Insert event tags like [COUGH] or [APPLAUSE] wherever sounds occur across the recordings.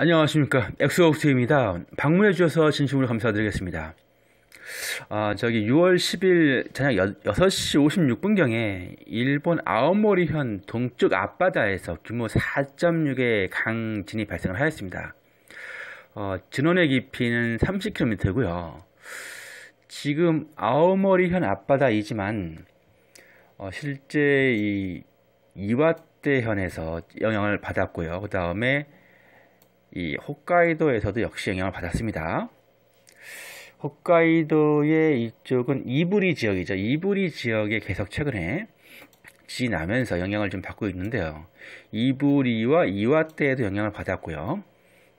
안녕하십니까 엑소옥스입니다 방문해 주셔서 진심으로 감사드리겠습니다 아 저기 6월 10일 저녁 6시 56분경에 일본 아오모리현 동쪽 앞바다에서 규모 4.6의 강진이 발생을 하였습니다 어, 진원의 깊이는 30km고요 지금 아오모리현 앞바다이지만 어, 실제 이 이와떼현에서 영향을 받았고요 그 다음에 이 홋카이도에서도 역시 영향을 받았습니다. 홋카이도의 이쪽은 이브리 지역이죠. 이브리 지역에 계속 최근에 지나면서 영향을 좀 받고 있는데요. 이브리와 이와떼에도 영향을 받았고요.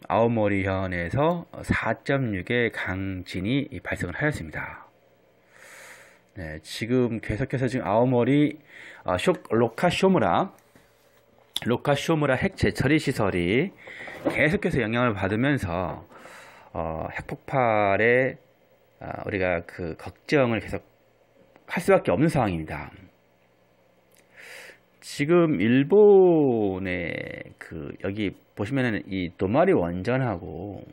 아오모리현에서 4.6의 강진이 발생을 하였습니다. 네, 지금 계속해서 지금 아오모리 아, 쇼, 로카쇼무라 로카쇼무라 핵재 처리 시설이 계속해서 영향을 받으면서 어, 핵폭발에 어, 아, 우리가 그 걱정을 계속 할 수밖에 없는 상황입니다. 지금 일본의 그 여기 보시면은 이 도마리 원전하고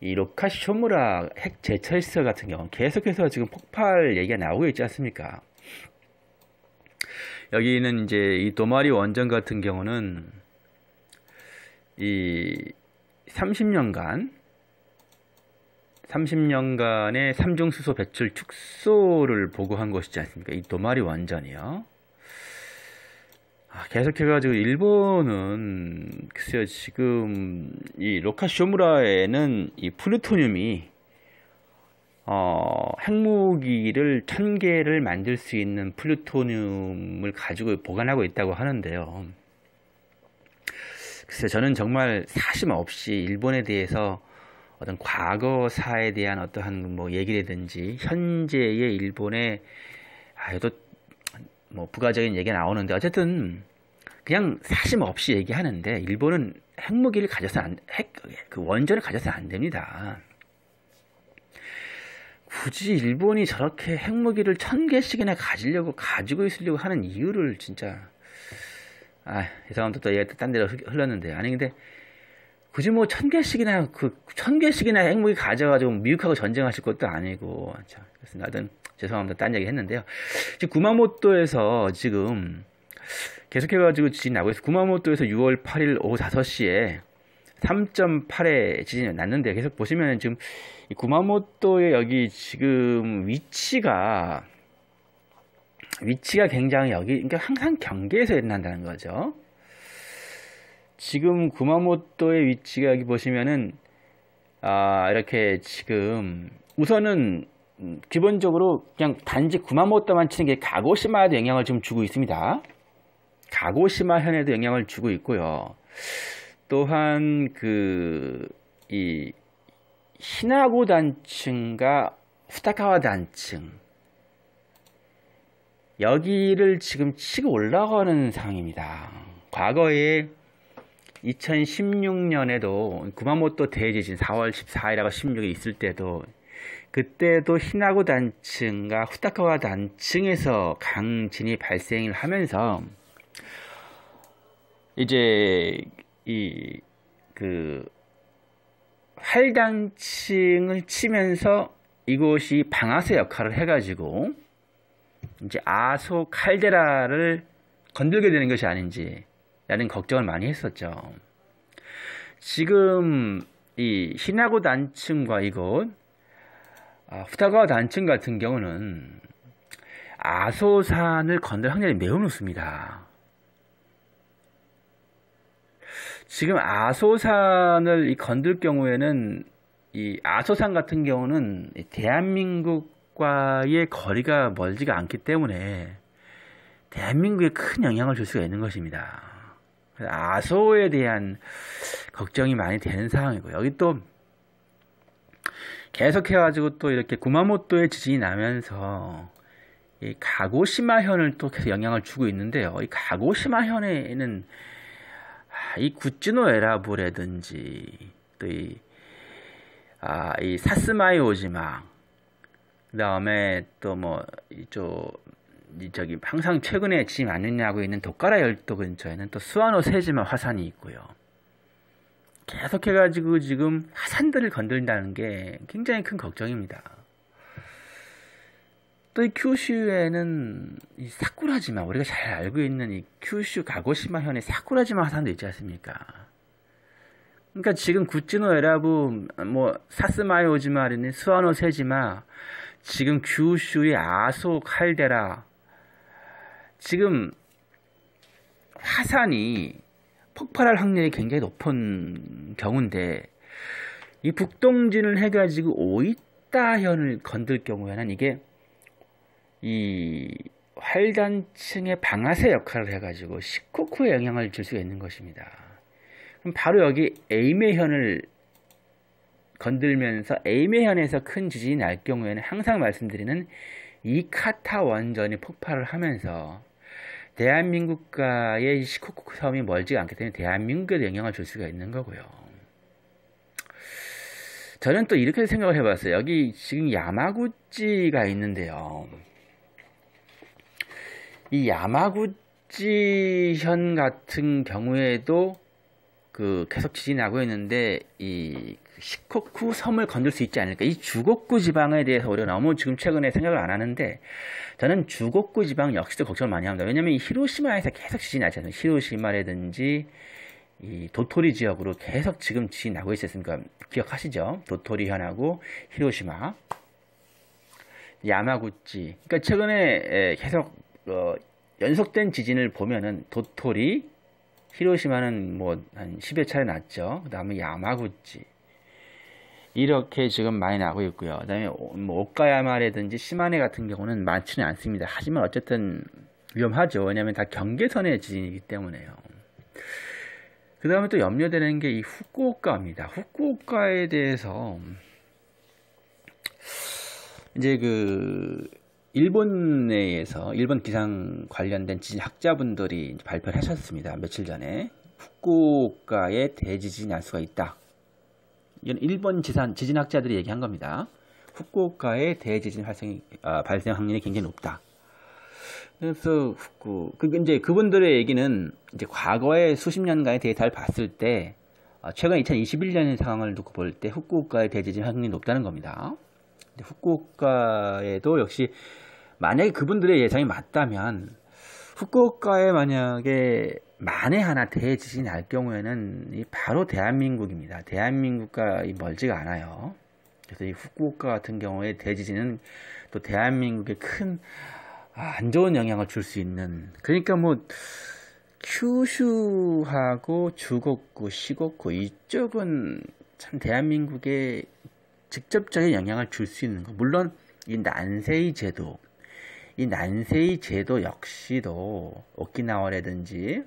이 로카쇼무라 핵 재처리 시설 같은 경우 계속해서 지금 폭발 얘기가 나오고 있지 않습니까? 여기는 이제 이 도마리 원전 같은 경우는 이 30년간 30년간의 삼중수소 배출 축소를 보고한 것이지 않습니까? 이 도마리 원전이요. 아, 계속해가지고 일본은 글쎄요 지금 이로카오무라에는이 플루토늄이 어, 핵무기를 천 개를 만들 수 있는 플루토늄을 가지고 보관하고 있다고 하는데요. 글쎄 저는 정말 사심 없이 일본에 대해서 어떤 과거사에 대한 어떠한 뭐 얘기라든지 현재의 일본에 아또 이뭐 부가적인 얘기가 나오는데 어쨌든 그냥 사심 없이 얘기하는데 일본은 핵무기를 가져서 안 핵 그 원전을 가져서 안 됩니다. 굳이 일본이 저렇게 핵무기를 천 개씩이나 가지려고 가지고 있으려고 하는 이유를 진짜 아, 죄송합니다 또 얘가 딴 데로 흘렀는데 아니 근데 굳이 뭐 천 개씩이나 그천 개씩이나 핵무기 가져가지고 미국하고 전쟁하실 것도 아니고 자, 그래서 나든 죄송합니다 딴 얘기 했는데요 지금 구마모토에서 지금 계속해가지고 지진 나고 있어 구마모토에서 6월 8일 오후 5시에 3.8의 지진이 났는데 계속 보시면 지금 구마모토의 여기 지금 위치가 위치가 굉장히 여기 그러니까 항상 경계에서 일어난다는 거죠. 지금 구마모토의 위치가 여기 보시면은 아, 이렇게 지금 우선은 기본적으로 그냥 단지 구마모토만 치는 게 가고시마에도 영향을 좀 주고 있습니다. 가고시마 현에도 영향을 주고 있고요. 또한 그이 시나고 단층과 후타카와 단층 여기를 지금 치고 올라가는 상황입니다. 과거에 2016년에도 구마모토 대지진 4월 14일하고 16일 있을 때도 그때도 히나고 단층과 후타카와 단층에서 강진이 발생을 하면서 이제 이그 팔단층을 치면서 이곳이 방아쇠 역할을 해가지고 이제 아소 칼데라를 건들게 되는 것이 아닌지 라는 걱정을 많이 했었죠. 지금 이 시나고 단층과 이곳 아, 후타가와 단층 같은 경우는 아소산을 건들 확률이 매우 높습니다. 지금 아소산을 건들 경우에는 이 아소산 같은 경우는 대한민국과의 거리가 멀지가 않기 때문에 대한민국에 큰 영향을 줄 수가 있는 것입니다. 아소에 대한 걱정이 많이 되는 상황이고 여기 또 계속해가지고 또 이렇게 구마모토에 지진이 나면서 이 가고시마현을 또 계속 영향을 주고 있는데요. 이 가고시마현에는 이 구찌노 에라부라든지 또이 아, 이 사스마이 오지마그 다음에 또 뭐 이쪽 저기 항상 최근에 짐 안느냐고 있는 도카라 열도 근처에는 또 수아노 세지마 화산이 있고요. 계속해가지고 지금 화산들을 건들다는게 굉장히 큰 걱정입니다. 또이 큐슈에는 이 사쿠라지마 우리가 잘 알고 있는 이 큐슈 가고시마 현의 사쿠라지마 화산도 있지 않습니까? 그러니까 지금 구찌노 에라부 뭐 사스마이 오지마 있는 스와노 세지마 지금 규슈의 아소 칼데라 지금 화산이 폭발할 확률이 굉장히 높은 경우인데 이 북동진을 해가지고 오이타현을 건들 경우에는 이게 이 활단층의 방아쇠 역할을 해가지고 식코쿠에 영향을 줄수가 있는 것입니다. 그럼 바로 여기 에이메현을 건들면서 에이메현에서 큰 지진이 날 경우에는 항상 말씀드리는 이카타 원전이 폭발을 하면서 대한민국과의 시코쿠 섬이 멀지 않기 때문에 대한민국에도 영향을 줄 수가 있는 거고요. 저는 또 이렇게 생각을 해봤어요. 여기 지금 야마구찌가 있는데요. 이 야마구치현 같은 경우에도 그 계속 지진이 나고 있는데 이 시코쿠 섬을 건들 수 있지 않을까 이 주곡구 지방에 대해서 우리가 너무 지금 최근에 생각을 안 하는데 저는 주곡구 지방 역시도 걱정을 많이 합니다 왜냐하면 이 히로시마에서 계속 지진이 나잖아요 히로시마라든지 이 도토리 지역으로 계속 지금 지진이 나고 있었으니까 기억하시죠 도토리현하고 히로시마 야마구치 그러니까 최근에 계속 어, 연속된 지진을 보면은 도토리, 히로시마는 뭐 한 10여 차례 났죠. 그 다음에 야마구치. 이렇게 지금 많이 나고 있고요. 그 다음에 뭐 오카야마라든지 시마네 같은 경우는 많지는 않습니다. 하지만 어쨌든 위험하죠. 왜냐하면 다 경계선의 지진이기 때문에요. 그 다음에 또 염려되는 게 이 후쿠오카입니다. 후쿠오카에 대해서 이제 그 일본 내에서 일본 기상 관련된 지진 학자분들이 발표를 하셨습니다. 며칠 전에 후쿠오카에 대지진이 날 수가 있다. 이건 일본 지산 지진학자들이 얘기한 겁니다. 후쿠오카에 대지진 발생 아, 발생 확률이 굉장히 높다. 그래서 후쿠 그, 그 이제 그분들의 얘기는 이제 과거의 수십 년간의 데이터를 봤을 때 아, 최근 2021년의 상황을 놓고 볼 때 후쿠오카의 대지진 확률이 높다는 겁니다. 후쿠오카에도 역시 만약에 그분들의 예상이 맞다면 후쿠오카에 만약에 만에 하나 대지진이 날 경우에는 바로 대한민국입니다. 대한민국과 멀지가 않아요. 그래서 이 후쿠오카 같은 경우에 대지진은 또 대한민국에 큰안 아, 좋은 영향을 줄 수 있는 그러니까 뭐 큐슈하고 주곡구 시곡구 이쪽은 참 대한민국에 직접적인 영향을 줄 수 있는 거 물론 이 난세의 제도 이 난세이 제도 역시도 오키나와라든지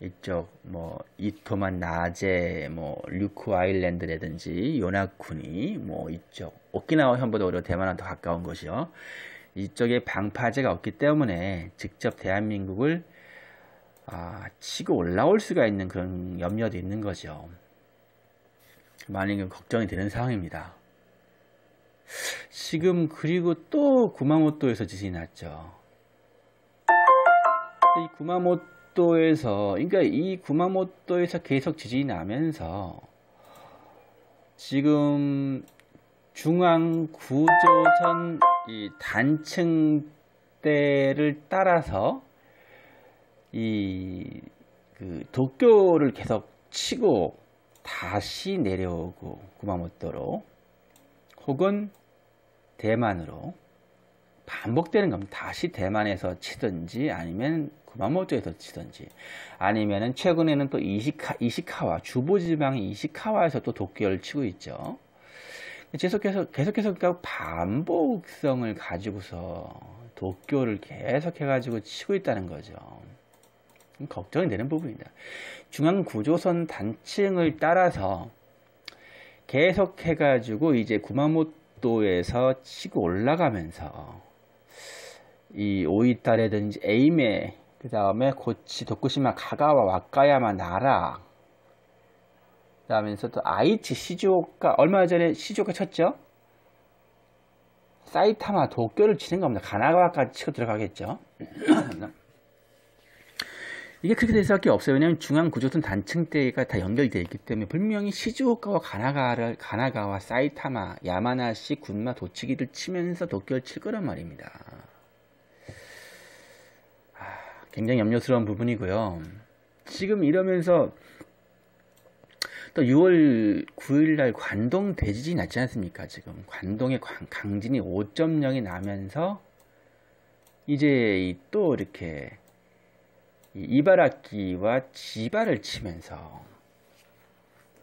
이쪽 뭐 이토만 나제 뭐 류쿠 아일랜드라든지 요나쿠니 뭐 이쪽 오키나와 현보다 오히려 대만은 더 가까운 것이요. 이쪽에 방파제가 없기 때문에 직접 대한민국을 아, 치고 올라올 수가 있는 그런 염려도 있는 거죠. 많이 걱정이 되는 상황입니다. 지금 그리고 또 구마모토에서 지진이 났죠. 이 구마모토에서 그러니까 이 구마모토에서 계속 지진이 나면서 지금 중앙 구조선 이 단층대를 따라서 이그 도쿄를 계속 치고 다시 내려오고 구마모토로 혹은 대만으로 반복되는 겁니다. 다시 대만에서 치든지 아니면 구마모토에서 치든지 아니면은 최근에는 또 이시카, 이시카와 주보지방의 이시카와에서 또 도쿄를 치고 있죠. 계속해서 계속해서 그러니까 반복성을 가지고서 도쿄를 계속해 가지고 치고 있다는 거죠. 걱정이 되는 부분입니다 중앙 구조선 단층을 따라서 계속해 가지고 이제 구마모토 6도에서 치고 올라가면서 이 오이타라든지 에이메 그 다음에 고치 도쿠시마 가가와 와카야마 나라 그다음에또 아이치 시즈오카 얼마 전에 시즈오카 쳤죠? 사이타마 도쿄를 치는 겁니다. 가나가와까지 치고 들어가겠죠. [CLEARS THROAT] 이게 그렇게 될 수밖에 없어요. 왜냐하면 중앙 구조선 단층대가 다 연결되어 있기 때문에 분명히 시즈오카와 가나가를, 가나가와 사이타마, 야마나시, 군마, 도치기를 치면서 도쿄를 칠 거란 말입니다. 아, 굉장히 염려스러운 부분이고요. 지금 이러면서 또 6월 9일 날 관동 대지진이 났지 않습니까? 지금 관동의 강진이 5.0이 나면서 이제 또 이렇게 이바라키와 지바를 치면서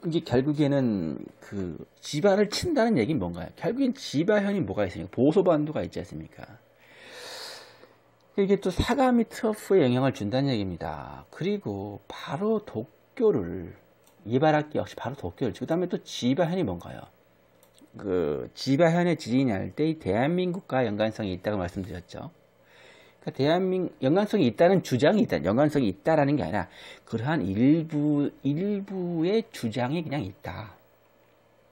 이게 결국에는 그 지바를 친다는 얘기는 뭔가요? 결국엔 지바현이 뭐가 있습니까? 보소반도가 있지 않습니까? 이게 또 사가미 트러프에 영향을 준다는 얘기입니다. 그리고 바로 도쿄를 이바라키 역시 바로 도쿄를 그 다음에 또 지바현이 뭔가요? 그 지바현의 지진이 날때 대한민국과 연관성이 있다고 말씀드렸죠. 그러니까 대한민국 연관성이 있다는 주장이 있다. 연관성이 있다라는 게 아니라 그러한 일부 일부의 주장이 그냥 있다.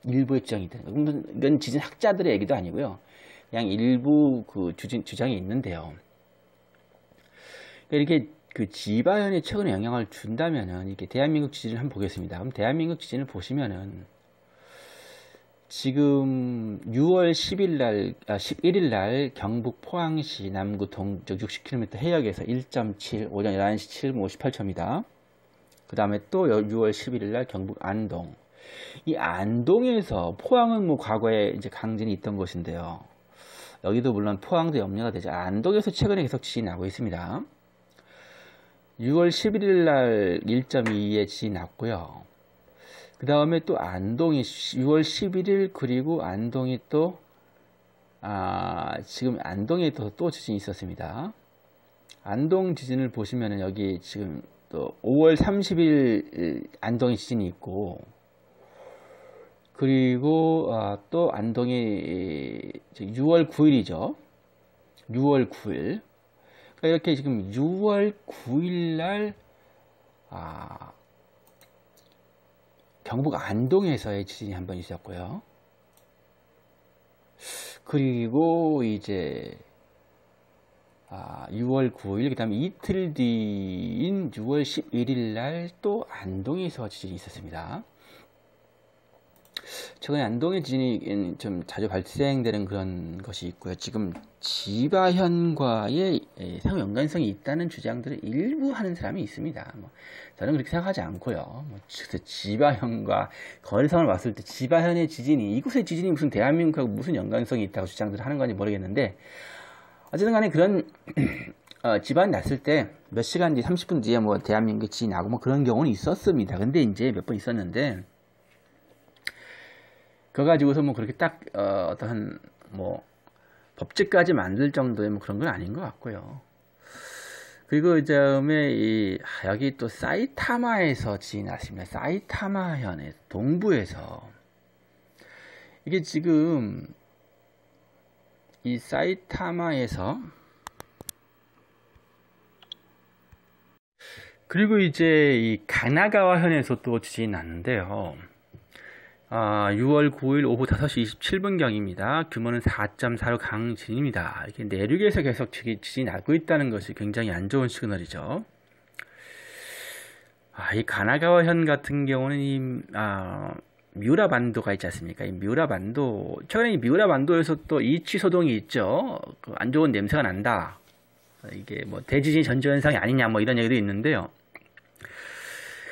일부의 주장이 있다. 이건 지진 학자들의 얘기도 아니고요. 그냥 일부 그 주진, 주장이 있는데요. 그러니까 이렇게 그 지바현이 최근에 영향을 준다면은 이렇게 대한민국 지진을 한번 보겠습니다. 그럼 대한민국 지진을 보시면은 지금 6월 10일 날, 아, 11일 날 경북 포항시 남구 동쪽 60km 해역에서 1.7, 오전 11시 7분 58초입니다. 그 다음에 또 6월 11일 날 경북 안동. 이 안동에서 포항은 뭐 과거에 이제 강진이 있던 곳인데요. 여기도 물론 포항도 염려가 되죠. 안동에서 최근에 계속 지진이 나고 있습니다. 6월 11일 날 1.2의 지진이 났고요. 그 다음에 또 안동이 6월 11일 그리고 안동이 또 아, 지금 안동에 또, 지진이 있었습니다. 안동 지진을 보시면 여기 지금 또 5월 30일 안동에 지진이 있고 그리고 아, 또 안동이 6월 9일이죠. 6월 9일. 그러니까 이렇게 지금 6월 9일 날 아, 경북 안동에서의 지진이 한 번 있었고요. 그리고 이제 아, 6월 9일 그다음 에 이틀 뒤인 6월 11일 날 또 안동에서 지진이 있었습니다. 최근에 안동의 지진이 좀 자주 발생되는 그런 것이 있고요. 지금 지바현과의 예, 상호 연관성이 있다는 주장들을 일부 하는 사람이 있습니다. 뭐 저는 그렇게 생각하지 않고요. 뭐 지바현과 거래상을 봤을 때 지바현의 지진이 이곳의 지진이 무슨 대한민국하고 무슨 연관성이 있다고 주장들을 하는 건지 모르겠는데 어쨌든 간에 그런 [CLEARS THROAT] 어, 집안이 났을 때 몇 시간 뒤, 30분 뒤에 뭐대한민국의 지진이 나고 뭐 그런 경우는 있었습니다. 근데 이제 몇 번 있었는데 그거 가지고서 뭐 그렇게 딱 어, 어떠한 뭐 법칙까지 만들 정도의 뭐 그런 건 아닌 것 같고요. 그리고 이제음에이 아, 여기 또 사이타마에서 지나습니다 사이타마현의 동부에서 이게 지금 이 사이타마에서 그리고 이제 이 가나가와현에서 또 지진이 났는데요. 아, 6월 9일 오후 5시 27분경입니다. 규모는 4.4로 강진입니다. 이게 내륙에서 계속 지진이 나고 있다는 것이 굉장히 안 좋은 시그널이죠. 아, 이 가나가와현 같은 경우는 이, 아, 미우라 반도가 있지 않습니까? 이 미우라 반도, 최근에 이 미우라 반도에서 또 이치 소동이 있죠. 그안 좋은 냄새가 난다. 이게 뭐 대지진 전조현상이 아니냐 뭐 이런 얘기도 있는데요.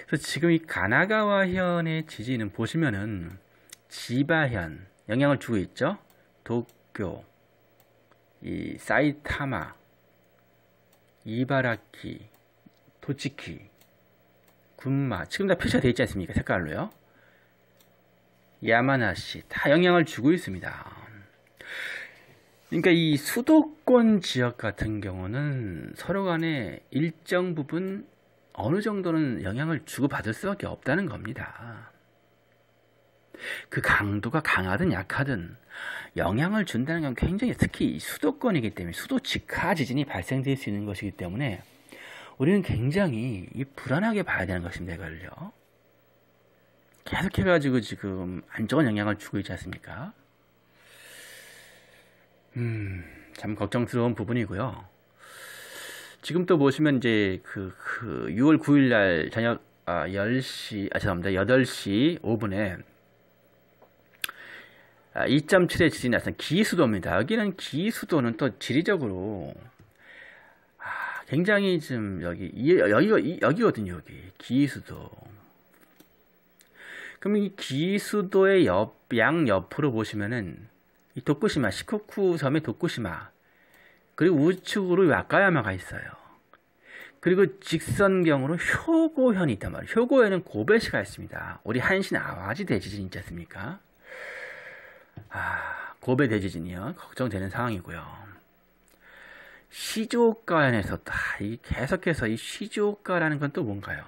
그래서 지금 이 가나가와 현의 지진은 보시면은 지바현 영향을 주고 있죠. 도쿄, 이 사이타마, 이바라키, 도치키, 군마 지금 다 표시가 되어 있지 않습니까? 색깔로요. 야마나시 다 영향을 주고 있습니다. 그러니까 이 수도권 지역 같은 경우는 서로 간에 일정 부분 어느 정도는 영향을 주고받을 수밖에 없다는 겁니다. 그 강도가 강하든 약하든 영향을 준다는 건 굉장히 특히 수도권이기 때문에 수도 직하 지진이 발생될 수 있는 것이기 때문에 우리는 굉장히 불안하게 봐야 되는 것입니다. 이걸요. 계속해가지고 지금 안 좋은 영향을 주고 있지 않습니까? 음, 참 걱정스러운 부분이고요. 지금 또 보시면 이제 그, 그 6월 9일 날 저녁 아, 10시, 아, 죄송합니다. 8시 5분에 아, 2.7의 지진이 났던 기수도입니다. 여기는 기수도는 또 지리적으로 아, 굉장히 지금 여기, 여기가, 여기거든요. 여기. 기수도. 그럼 이 기수도의 옆, 양 옆으로 보시면은 이 도쿠시마, 시코쿠 섬의 도쿠시마 그리고 우측으로 와카야마가 있어요. 그리고 직선경으로 효고현이 있단 말이에요. 효고현은 고베시가 있습니다. 우리 한신 아와지 대지진 있지 않습니까? 아, 고베 대지진이요. 걱정되는 상황이고요. 시조가현에서 다이 계속해서 이 시조가라는 건 또 뭔가요?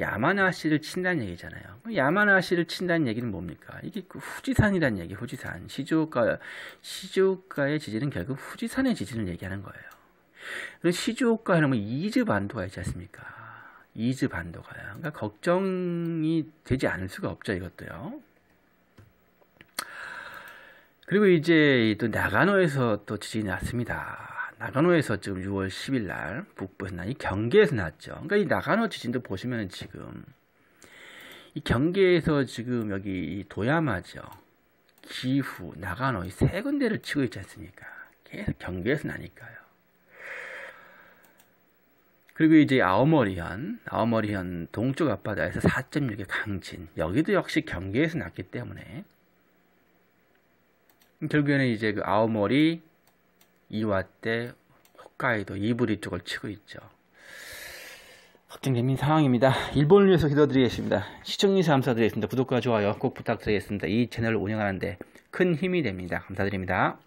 야마나시를 친다는 얘기잖아요. 야마나시를 친다는 얘기는 뭡니까? 이게 그 후지산이라는 얘기, 후지산. 시즈오카, 시즈오카의 지진은 결국 후지산의 지진을 얘기하는 거예요. 그리고 시즈오카 하면 이즈 반도가 있지 않습니까? 이즈 반도가요. 그러니까 걱정이 되지 않을 수가 없죠, 이것도요. 그리고 이제 또 나가노에서 또 지진이 났습니다. 나가노에서 지금 6월 10일 날 북부에서 나이 경계에서 났죠. 그러니까 이 나가노 지진도 보시면 지금 이 경계에서 지금 여기 도야마죠. 기후, 나가노 이세 군데를 치고 있지 않습니까? 계속 경계에서 나니까요. 그리고 이제 아오머리현아오머리현 동쪽 앞바다에서 4.6의 강진. 여기도 역시 경계에서 났기 때문에 결국에는 이제 그아오머리 이와 때 홋카이도 이브리 쪽을 치고 있죠. 걱정됩니다 상황입니다. 일본을 위해서 기도드리겠습니다. 시청해주셔서 감사드리겠습니다. 구독과 좋아요 꼭 부탁드리겠습니다. 이 채널을 운영하는데 큰 힘이 됩니다. 감사드립니다.